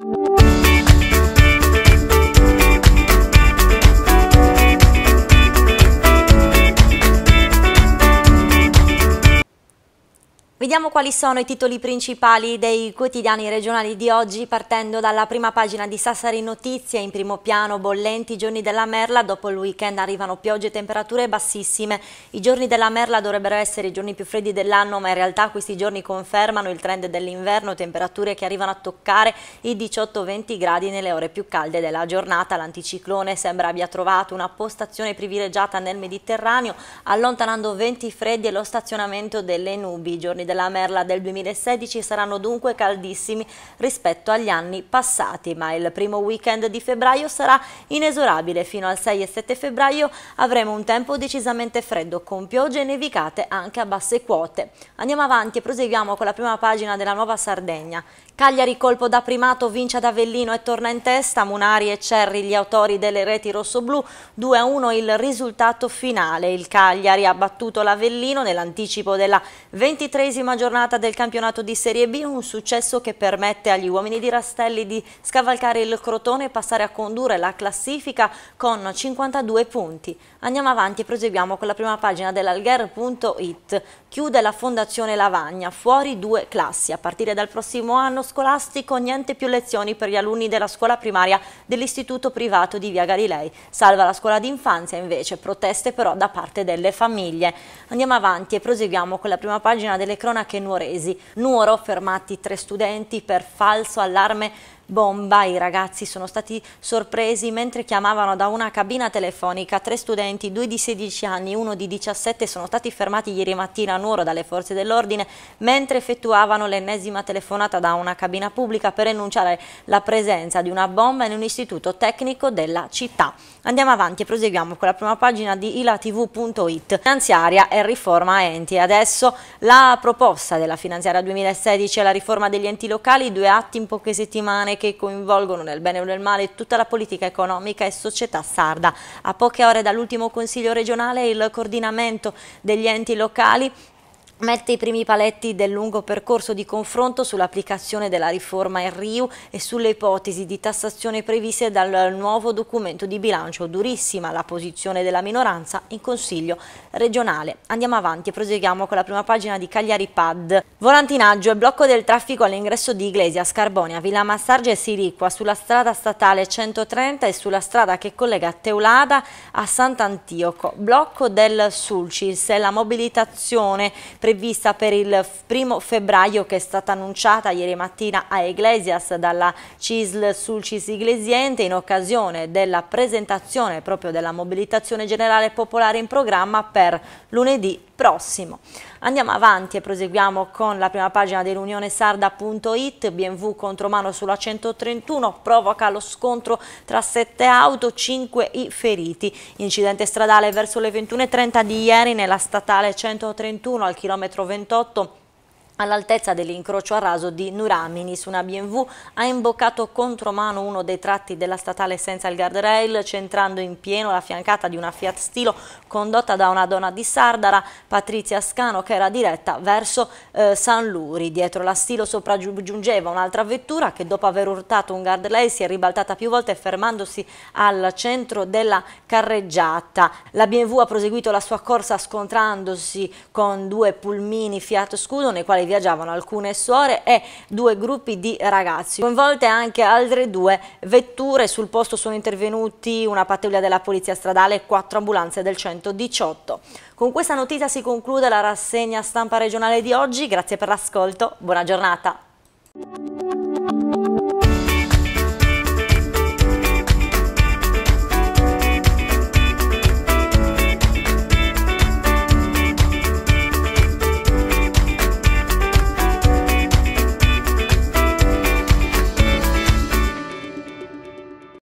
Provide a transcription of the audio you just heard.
you Vediamo quali sono i titoli principali dei quotidiani regionali di oggi partendo dalla prima pagina di Sassari Notizie, in primo piano bollenti i giorni della Merla, dopo il weekend arrivano piogge e temperature bassissime. I giorni della Merla dovrebbero essere i giorni più freddi dell'anno, ma in realtà questi giorni confermano il trend dell'inverno, temperature che arrivano a toccare i 18-20 gradi nelle ore più calde della giornata. L'anticiclone sembra abbia trovato una postazione privilegiata nel Mediterraneo, allontanando venti freddi e lo stazionamento delle nubi. I giorni della Merla del 2016 saranno dunque caldissimi rispetto agli anni passati, ma il primo weekend di febbraio sarà inesorabile. Fino al 6 e 7 febbraio avremo un tempo decisamente freddo, con piogge e nevicate anche a basse quote. Andiamo avanti e proseguiamo con la prima pagina della Nuova Sardegna. Cagliari colpo da primato vince ad Avellino e torna in testa, Munari e Cerri gli autori delle reti rossoblù, 2-1 il risultato finale. Il Cagliari ha battuto l'Avellino nell'anticipo della ventitresima giornata del campionato di Serie B, un successo che permette agli uomini di Rastelli di scavalcare il Crotone e passare a condurre la classifica con 52 punti. Andiamo avanti e proseguiamo con la prima pagina dell'alger.it. Chiude la Fondazione Lavagna, fuori due classi. A partire dal prossimo anno scolastico niente più lezioni per gli alunni della scuola primaria dell'istituto privato di Via Galilei. Salva la scuola d'infanzia invece, proteste però da parte delle famiglie. Andiamo avanti e proseguiamo con la prima pagina delle cronache nuoresi. Nuoro fermati tre studenti per falso allarme bomba. I ragazzi sono stati sorpresi mentre chiamavano da una cabina telefonica. Tre studenti, due di 16 anni e uno di 17, sono stati fermati ieri mattina a Nuoro dalle forze dell'ordine mentre effettuavano l'ennesima telefonata da una cabina pubblica per enunciare la presenza di una bomba in un istituto tecnico della città. Andiamo avanti e proseguiamo con la prima pagina di ilatv.it. Finanziaria e riforma enti. Adesso la proposta della finanziaria 2016 e la riforma degli enti locali, due atti in poche settimane che coinvolgono nel bene o nel male tutta la politica economica e società sarda. A poche ore dall'ultimo Consiglio regionale il coordinamento degli enti locali mette i primi paletti del lungo percorso di confronto sull'applicazione della riforma in RIU e sulle ipotesi di tassazione previste dal nuovo documento di bilancio. Durissima la posizione della minoranza in Consiglio regionale. Andiamo avanti e proseguiamo con la prima pagina di Cagliari Pad. Volantinaggio e blocco del traffico all'ingresso di Iglesia, Scarbonia, Villa Massarge e Siricqua sulla strada statale 130 e sulla strada che collega Teulada a Sant'Antioco. Blocco del Sulcis e la mobilitazione prevista per il primo febbraio che è stata annunciata ieri mattina a Iglesias dalla CISL sul CIS Iglesiente in occasione della presentazione proprio della mobilitazione generale popolare in programma per lunedì prossimo. Andiamo avanti e proseguiamo con la prima pagina dell'Unione Sarda.it, BMW contro mano sulla 131, provoca lo scontro tra sette auto, 5 i feriti. Incidente stradale verso le 21.30 di ieri nella statale 131 al chilometro 28 All'altezza dell'incrocio a raso di Nuraminis, una BMW ha imboccato contromano uno dei tratti della statale senza il guardrail, centrando in pieno la fiancata di una Fiat Stilo condotta da una donna di Sardara, Patrizia Scano, che era diretta verso eh, San Luri. Dietro la Stilo sopraggiungeva un'altra vettura che dopo aver urtato un guardrail si è ribaltata più volte fermandosi al centro della carreggiata. La BMW ha proseguito la sua corsa scontrandosi con due pulmini Fiat Scudo nei quali viaggiavano alcune suore e due gruppi di ragazzi. Coinvolte anche altre due vetture, sul posto sono intervenuti una pattuglia della polizia stradale e quattro ambulanze del 118. Con questa notizia si conclude la rassegna stampa regionale di oggi, grazie per l'ascolto, buona giornata.